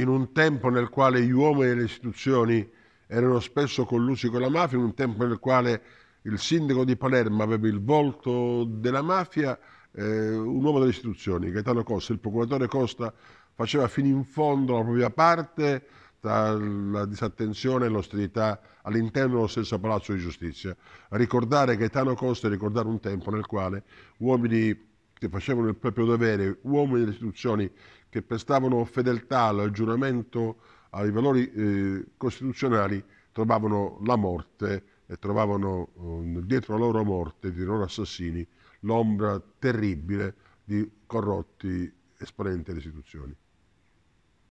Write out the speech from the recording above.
in un tempo nel quale gli uomini e le istituzioni erano spesso collusi con la mafia, in un tempo nel quale il sindaco di Palermo aveva il volto della mafia, eh, un uomo delle istituzioni, Gaetano Costa, il procuratore Costa faceva fino in fondo la propria parte tra la disattenzione e l'ostilità all'interno dello stesso palazzo di giustizia. Ricordare Gaetano Costa è ricordare un tempo nel quale uomini che facevano il proprio dovere, uomini delle istituzioni che prestavano fedeltà al giuramento, ai valori eh, costituzionali, trovavano la morte e trovavano eh, dietro la loro morte, di loro assassini, l'ombra terribile di corrotti esponenti delle istituzioni.